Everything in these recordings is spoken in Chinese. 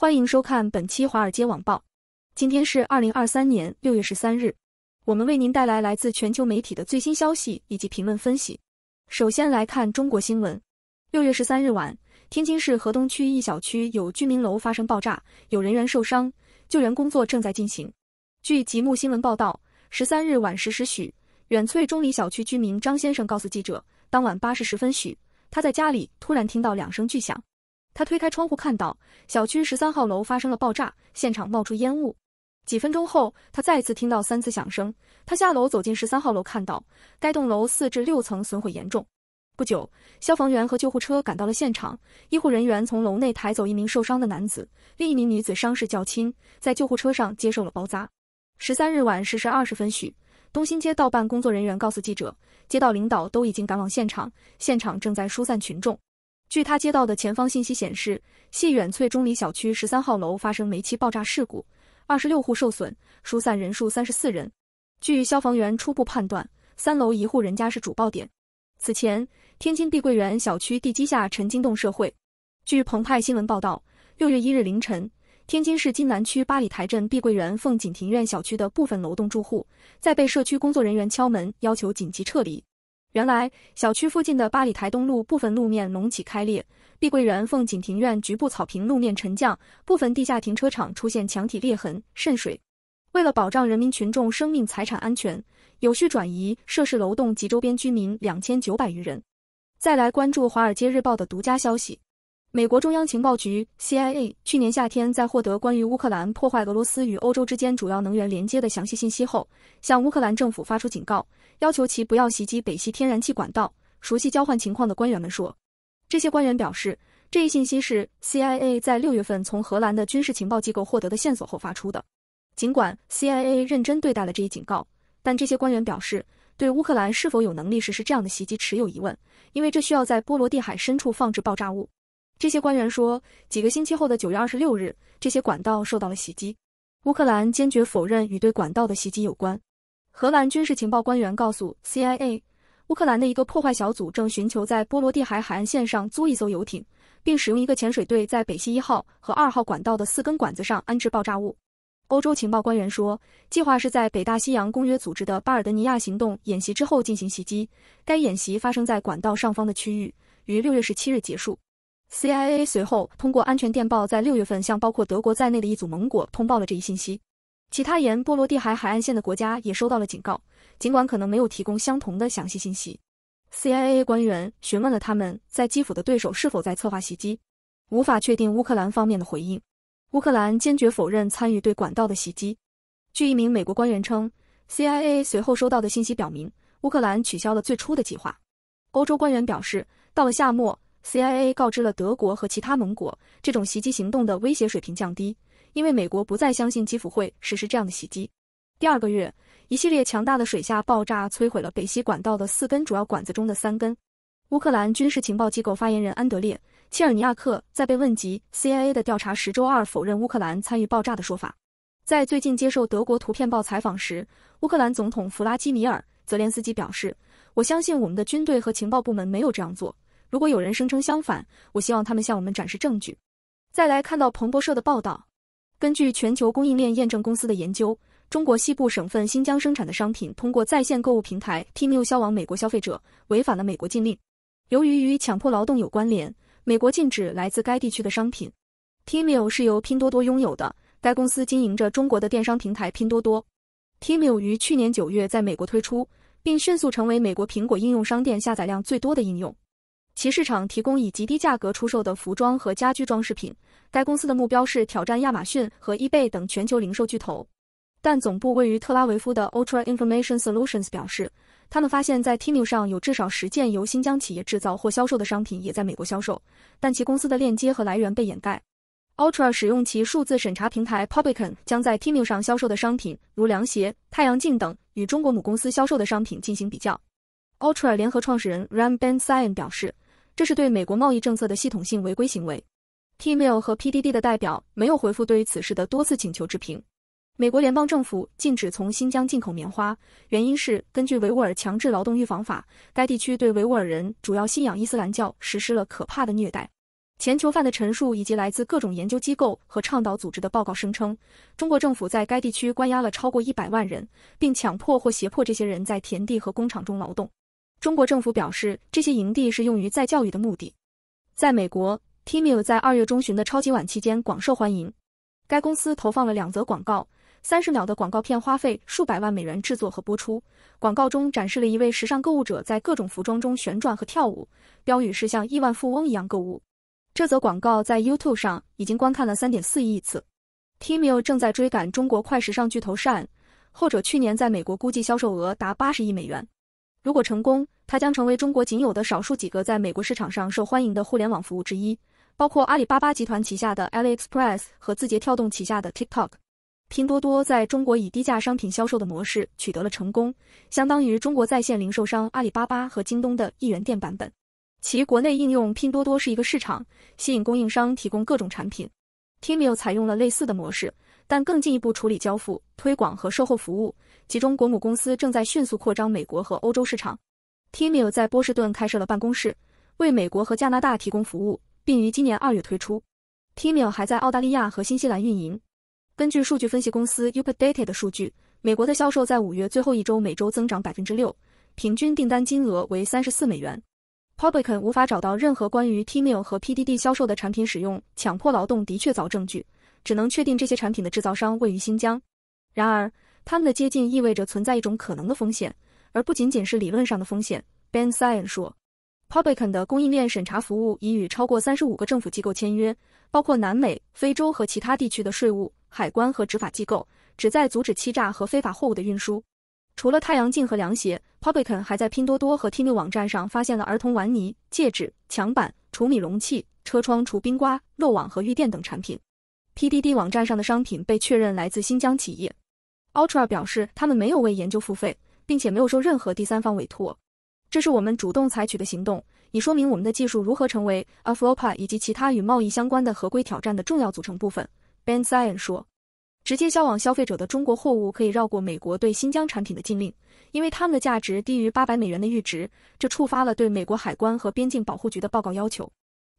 欢迎收看本期《华尔街网报》。今天是二零二三年六月十三日，我们为您带来来自全球媒体的最新消息以及评论分析。首先来看中国新闻。六月十三日晚，天津市河东区一小区有居民楼发生爆炸，有人员受伤，救援工作正在进行。据极目新闻报道，十三日晚十时许，远翠中里小区居民张先生告诉记者，当晚八时十分许，他在家里突然听到两声巨响。他推开窗户，看到小区十三号楼发生了爆炸，现场冒出烟雾。几分钟后，他再次听到三次响声。他下楼走进十三号楼，看到该栋楼四至六层损毁严重。不久，消防员和救护车赶到了现场，医护人员从楼内抬走一名受伤的男子，另一名女子伤势较轻，在救护车上接受了包扎。十三日晚十时二十分许，东新街道办工作人员告诉记者，街道领导都已经赶往现场，现场正在疏散群众。据他接到的前方信息显示，系远翠中里小区十三号楼发生煤气爆炸事故，二十六户受损，疏散人数三十四人。据消防员初步判断，三楼一户人家是主爆点。此前，天津碧桂园小区地基下沉惊动社会。据澎湃新闻报道，六月一日凌晨，天津市津南区八里台镇碧桂园凤锦庭苑小区的部分楼栋住户，在被社区工作人员敲门要求紧急撤离。原来，小区附近的八里台东路部分路面隆起开裂，碧桂园凤锦庭院局部草坪路面沉降，部分地下停车场出现墙体裂痕渗水。为了保障人民群众生命财产安全，有序转移涉事楼栋及周边居民两千九百余人。再来关注华尔街日报的独家消息：美国中央情报局 （CIA） 去年夏天在获得关于乌克兰破坏俄罗斯与欧洲之间主要能源连接的详细信息后，向乌克兰政府发出警告。要求其不要袭击北溪天然气管道。熟悉交换情况的官员们说，这些官员表示，这一信息是 CIA 在六月份从荷兰的军事情报机构获得的线索后发出的。尽管 CIA 认真对待了这一警告，但这些官员表示，对乌克兰是否有能力实施这样的袭击持有疑问，因为这需要在波罗的海深处放置爆炸物。这些官员说，几个星期后的九月二十六日，这些管道受到了袭击。乌克兰坚决否认与对管道的袭击有关。荷兰军事情报官员告诉 CIA，乌克兰的一个破坏小组正寻求在波罗的海海岸线上租一艘游艇，并使用一个潜水队在北溪一号和二号管道的四根管子上安置爆炸物。欧洲情报官员说，计划是在北大西洋公约组织的巴尔德尼亚行动演习之后进行袭击。该演习发生在管道上方的区域，于六月十七日结束。CIA 随后通过安全电报在六月份向包括德国在内的一组盟国通报了这一信息。其他沿波罗的海海岸线的国家也收到了警告，尽管可能没有提供相同的详细信息。CIA 官员询问了他们在基辅的对手是否在策划袭击，无法确定乌克兰方面的回应。乌克兰坚决否认参与对管道的袭击。据一名美国官员称，CIA 随后收到的信息表明，乌克兰取消了最初的计划。欧洲官员表示，到了夏末，CIA 告知了德国和其他盟国，这种袭击行动的威胁水平降低。因为美国不再相信基辅会实施这样的袭击。第二个月，一系列强大的水下爆炸摧毁了北溪管道的四根主要管子中的三根。乌克兰军事情报机构发言人安德烈·切尔尼亚克在被问及 CIA 的调查时，周二否认乌克兰参与爆炸的说法。在最近接受德国《图片报》采访时，乌克兰总统弗拉基米尔·泽连斯基表示：“我相信我们的军队和情报部门没有这样做。如果有人声称相反，我希望他们向我们展示证据。”再来看到彭博社的报道。根据全球供应链验证公司的研究，中国西部省份新疆生产的商品通过在线购物平台 t m u 销往美国消费者，违反了美国禁令。由于与强迫劳动有关联，美国禁止来自该地区的商品。t m u 是由拼多多拥有的，该公司经营着中国的电商平台拼多多。t m u 于去年九月在美国推出，并迅速成为美国苹果应用商店下载量最多的应用。其市场提供以极低价格出售的服装和家居装饰品。该公司的目标是挑战亚马逊和 eBay 等全球零售巨头。但总部位于特拉维夫的 Ultra Information Solutions 表示，他们发现，在 t e i u 上有至少十件由新疆企业制造或销售的商品也在美国销售，但其公司的链接和来源被掩盖。Ultra 使用其数字审查平台 Pubican l 将在 t e i u 上销售的商品，如凉鞋、太阳镜等，与中国母公司销售的商品进行比较。Ultra 联合创始人 Ram Ben s i o n 表示。这是对美国贸易政策的系统性违规行为。TML 和 PDD 的代表没有回复对于此事的多次请求置评。美国联邦政府禁止从新疆进口棉花，原因是根据维吾尔强制劳动预防法，该地区对维吾尔人主要信仰伊斯兰教实施了可怕的虐待。前囚犯的陈述以及来自各种研究机构和倡导组织的报告声称，中国政府在该地区关押了超过一百万人，并强迫或胁迫这些人在田地和工厂中劳动。中国政府表示，这些营地是用于再教育的目的。在美国 t i m l 在二月中旬的超级碗期间广受欢迎。该公司投放了两则广告，三十秒的广告片花费数百万美元制作和播出。广告中展示了一位时尚购物者在各种服装中旋转和跳舞，标语是“像亿万富翁一样购物”。这则广告在 YouTube 上已经观看了三点四亿次。t i m l 正在追赶中国快时尚巨头 s h 善，后者去年在美国估计销售额达八十亿美元。如果成功，它将成为中国仅有的少数几个在美国市场上受欢迎的互联网服务之一，包括阿里巴巴集团旗下的 AliExpress 和字节跳动旗下的 TikTok。拼多多在中国以低价商品销售的模式取得了成功，相当于中国在线零售商阿里巴巴和京东的一元店版本。其国内应用拼多多是一个市场，吸引供应商提供各种产品。Tmall 采用了类似的模式，但更进一步处理交付、推广和售后服务。其中，国母公司正在迅速扩张美国和欧洲市场。Timel 在波士顿开设了办公室，为美国和加拿大提供服务，并于今年二月推出。Timel 还在澳大利亚和新西兰运营。根据数据分析公司 Updata 的数据，美国的销售在五月最后一周每周增长百分之六，平均订单金额为三十四美元。Publican 无法找到任何关于 Timel 和 PDD 销售的产品使用强迫劳动的确凿证据，只能确定这些产品的制造商位于新疆。然而，他们的接近意味着存在一种可能的风险，而不仅仅是理论上的风险。Ben Sion 说，Publican 的供应链审查服务已与超过三十五个政府机构签约，包括南美、非洲和其他地区的税务、海关和执法机构，旨在阻止欺诈和非法货物的运输。除了太阳镜和凉鞋，Publican 还在拼多多和 TikTok 网站上发现了儿童玩泥、戒指、墙板、除米容器、车窗除冰瓜、漏网和浴垫等产品。PDD 网站上的商品被确认来自新疆企业。Ultra 表示，他们没有为研究付费，并且没有受任何第三方委托。这是我们主动采取的行动，以说明我们的技术如何成为 Afropa 以及其他与贸易相关的合规挑战的重要组成部分。Ben Zion 说，直接销往消费者的中国货物可以绕过美国对新疆产品的禁令，因为它们的价值低于八百美元的阈值，这触发了对美国海关和边境保护局的报告要求。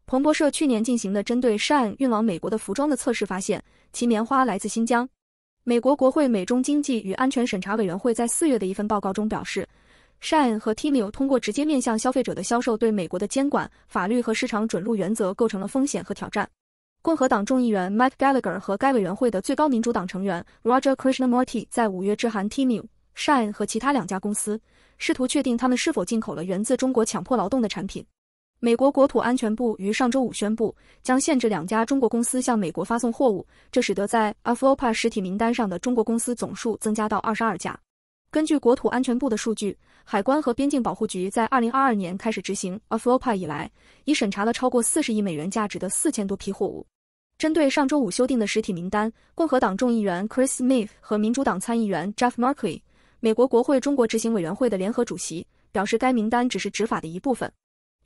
彭博社去年进行的针对 Shan 运往美国的服装的测试发现，其棉花来自新疆。美国国会美中经济与安全审查委员会在四月的一份报告中表示，Shine 和 Timio 通过直接面向消费者的销售，对美国的监管法律和市场准入原则构成了风险和挑战。共和党众议员 Mike Gallagher 和该委员会的最高民主党成员 Roger Krishnamurti 在五月致函 Timio、Shine 和其他两家公司，试图确定他们是否进口了源自中国强迫劳动的产品。美国国土安全部于上周五宣布，将限制两家中国公司向美国发送货物，这使得在 a f o p a r 实体名单上的中国公司总数增加到二十二家。根据国土安全部的数据，海关和边境保护局在2022年开始执行 a f o p a r 以来，已审查了超过40亿美元价值的4000多批货物。针对上周五修订的实体名单，共和党众议员 Chris Smith 和民主党参议员 Jeff Merkley，美国国会中国执行委员会的联合主席表示，该名单只是执法的一部分。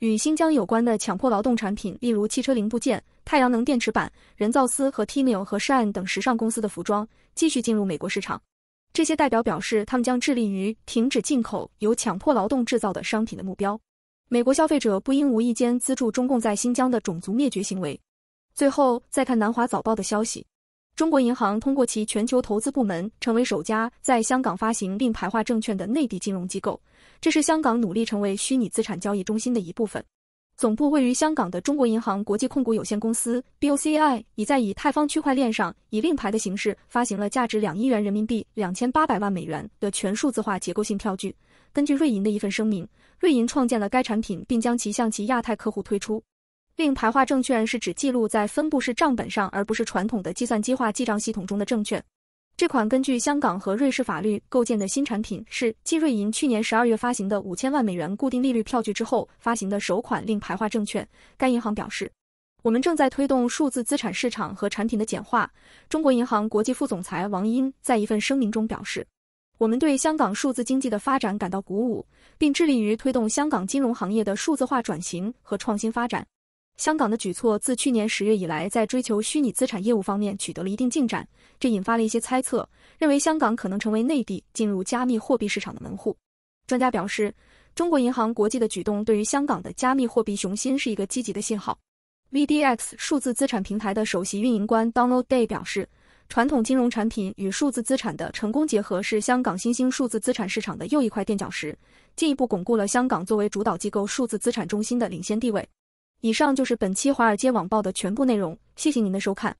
与新疆有关的强迫劳动产品，例如汽车零部件、太阳能电池板、人造丝和 Til 和 Shan 等时尚公司的服装，继续进入美国市场。这些代表表示，他们将致力于停止进口由强迫劳动制造的商品的目标。美国消费者不应无意间资助中共在新疆的种族灭绝行为。最后，再看南华早报的消息。中国银行通过其全球投资部门，成为首家在香港发行并排化证券的内地金融机构。这是香港努力成为虚拟资产交易中心的一部分。总部位于香港的中国银行国际控股有限公司 （BOCI） 已在以太坊区块链上以令牌的形式发行了价值两亿元人民币、两千八百万美元的全数字化结构性票据。根据瑞银的一份声明，瑞银创建了该产品，并将其向其亚太客户推出。令牌化证券是指记录在分布式账本上，而不是传统的计算机化记账系统中的证券。这款根据香港和瑞士法律构建的新产品是继瑞银去年十二月发行的五千万美元固定利率票据之后发行的首款令牌化证券。该银行表示，我们正在推动数字资产市场和产品的简化。中国银行国际副总裁王英在一份声明中表示，我们对香港数字经济的发展感到鼓舞，并致力于推动香港金融行业的数字化转型和创新发展。香港的举措自去年十月以来，在追求虚拟资产业务方面取得了一定进展，这引发了一些猜测，认为香港可能成为内地进入加密货币市场的门户。专家表示，中国银行国际的举动对于香港的加密货币雄心是一个积极的信号。VDX 数字资产平台的首席运营官 Donald Day 表示，传统金融产品与数字资产的成功结合是香港新兴数字资产市场的又一块垫脚石，进一步巩固了香港作为主导机构数字资产中心的领先地位。以上就是本期华尔街网报的全部内容，谢谢您的收看。